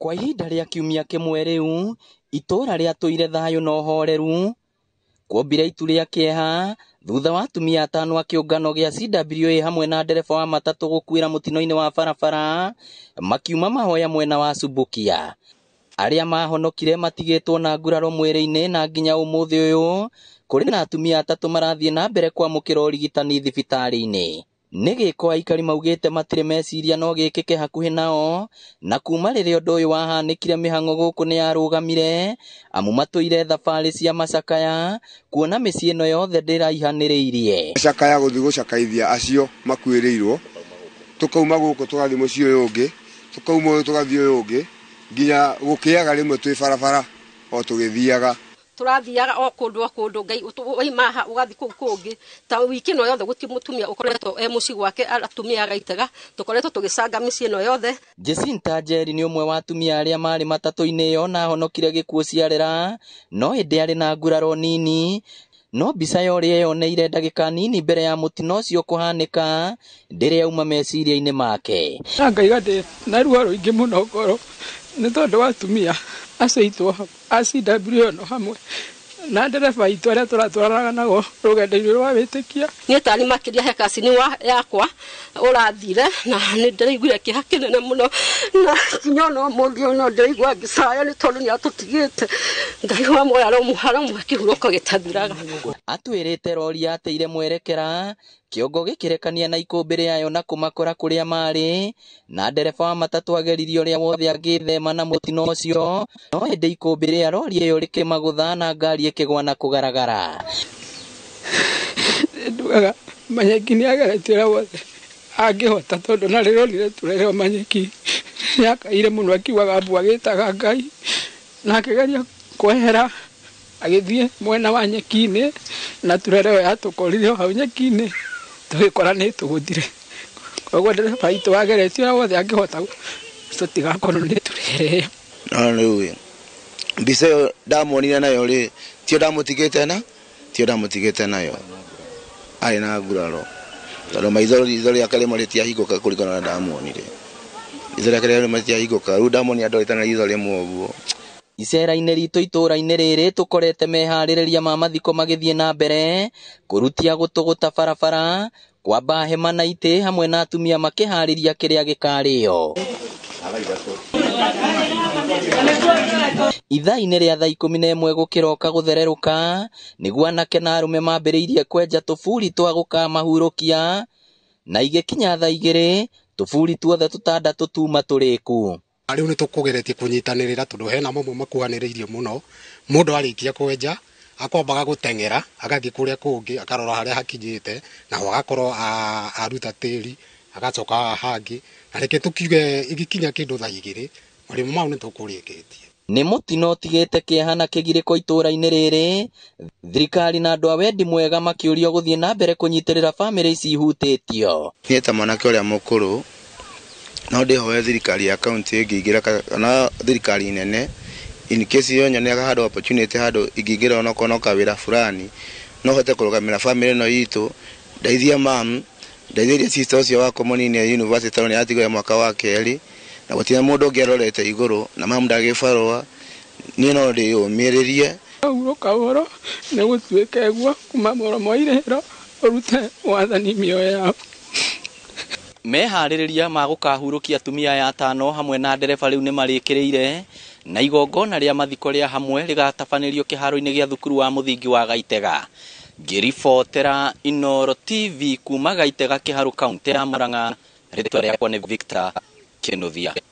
Kwa ihinda rĩa kiumia kĩmwe rĩu, itũũra tũire thayũ na ũhoreru. Kuombire itu rĩa kĩeha thutha wa atumia atano a kĩũngano gĩa CWA hamwe na ndereba wa matatũ gũkuĩra mũtino-inĩ wa barabara makiuma mahoya mwena wa Subukia. Arĩa mahonokire matigĩtwo na nguraro mwĩrĩ-inĩ na nginya ũmũthĩ ũyũ, kũrĩ na atumia atatũ marathiĩ na mbere kwamũkĩra ũrigitani thibitarĩ-inĩ nĩ gĩko aikari maugĩte matirĩ meciria no gĩkĩke hakuhĩ nao na kuma rĩrĩa ũndũ ũyũ wahanĩkire mĩhang'o gũkũ nĩyarũgamire amu matũire thabarĩ cia macakaya kuona mĩciĩ ĩno yothe ndĩraihanĩrĩirie cakaya gũthiĩ gũcakaithia acio makuĩrĩirwo tũkauma gũkũ tũgathiĩ mũciĩ ũyũ ũngĩ tũkauma ũyũ tũgathiĩ ũyũ ũngĩ nginya gũkĩaga rĩmwe twĩ barabara o tũgĩthiaga turathiaga o kundu o kundu ngai waima ugathi kuu kungi ta wiki no yothe guti mutumia ukoretwo e muci gwake atumia gaitaga tukoretwo tugicanga mici no yothe jesinta Njeri ni umwe wa atumia arĩa maarĩ matatũ-inĩ yo na honokire gikuo ciarera no ĩndĩ ari na nguraro nini no mbica ya ũrĩa eyoneire ndagĩka nini mbere ya mũtino ũcio kũhanĩka ndĩrĩ auma meciria-inĩ make na ngaiga ndĩ na ruo rũingĩ mũno ngoro nĩ tondũ wa atumia aceitwo acindambirio hamwe na ndereba aitå arä a tå ratwaranaga nago rå gendo-inä rwa wä tä kia niä tani makä ria hekacini yakwa å rathire na nä ndäraiguire kä ha kä nene må no na kinya ona må thia no ndäraigua caya nä tondå nä atå tigä te ngai wa moya romuhara mwe kä hurå ko gä tathiraga atwä rä te rori yatä ire mwerekera kiongo gikirekania na ikũmbĩ yayo na kumakora kũrĩa maarĩ, na ndereba wa matatu ageririo ria wothe angĩĩthema na mutino ucio no ĩndĩ ikũmbĩ ya rori ĩyo rĩkĩmagũtha na ngari ĩkĩgũa na kugaragara ndugaga Manyeki nĩageretie ũrĩa wothe angĩhota tondũ na rĩronire tũrerwo Manyeki nĩakaire mũno akiugaga mbu agitaga Ngai na akĩgeria kwehera agithie mwena wa nyeki na turere ĩyo yatũkorire o hau nyeki twikora nä tå gå thire koguo ndereba itå å rä a wothe angä hota tå tigakorwo nä tå rä rä mbica ä yo ndamwonire nayo rä tio ndamå tigä te na tio ndamå tigä te nayo arä na nguraro tondå maitho itho rä ake rä marä kå ringana na ndamwonire itho rä ake rä marä tiahingåka rä u ndamwonire andå rä itho rä mwe å guo Icera-inĩ ritũ itũra-inĩ rĩrĩ tũkorete meharĩrĩria ma mathiko magĩthiĩ na mbere, kũrutia gũtũgũta barabara, kwamba hema na itĩ hamwe na atumia makĩharĩria kĩrĩa gĩkarĩo. Ithaa-inĩ rĩa thaa ikũmi na ĩmwe gũkĩroka gũthererũka, nĩguo anake na arũme mambĩrĩirie kwenja tũburi twa gũkamahurũkia, na igĩkinya thaa igĩrĩ, tũburi tuothe tũtandatũ tuuma tũrĩku riu nitukugeretie kunyitanirira tondu hena mamwe makuhaniriirie muno mundu arikia kwenja akwambaga guteng'era agathii kuria kungi akarora haria hakinyite naho agakorwo aruta tĩri agacoka hangi na reke tukiuge igikinya kindu tha igiri marimo mau nitukurikitie nä må tino ũtigĩte kĩeha na kĩgirĩko itũũra-inĩ rĩrĩ thirikari na andũ a wendi mwega makiuria guthie na mbere kunyitirira bamĩrĩ ici ihutĩtio nieta ta mwanake ũrĩa mukuru no ndihoe thirikari ya kaunti ingiingira kana thirikari nene in case yo iyo ga handu opportunity handu ingiingira onokorwo ka wira fulani no hote kurugamira family no itu ndeithia mam ndeithĩrie sister wa wakwa mũnini university tondũ nĩ ya mwaka wa kerĩ na gũtirĩ mũndũ ũngĩ arorete igũrũ na mamu ndagĩbarũa ni no ndĩyũmĩrĩrie hurũka ũhoro nĩ gũtuĩka gwa kuma mũromo irĩro ũrute wathani mĩoyo yaku meharĩrĩria ma gũkahurũkia atumia aya atano hamwe na ndereba rĩu nĩmarĩkĩrĩire na igongona rĩa mathiko rĩa hamwe rĩgatabanĩrio kĩharo-inĩ gĩa thukuru wa mũthingi wa Gaitega ngĩribotera Inoro TV kuma Gaitega kĩharo kaũntĩ ya Murang'a rĩtwa rĩakwa nĩ Victor Kĩnũthia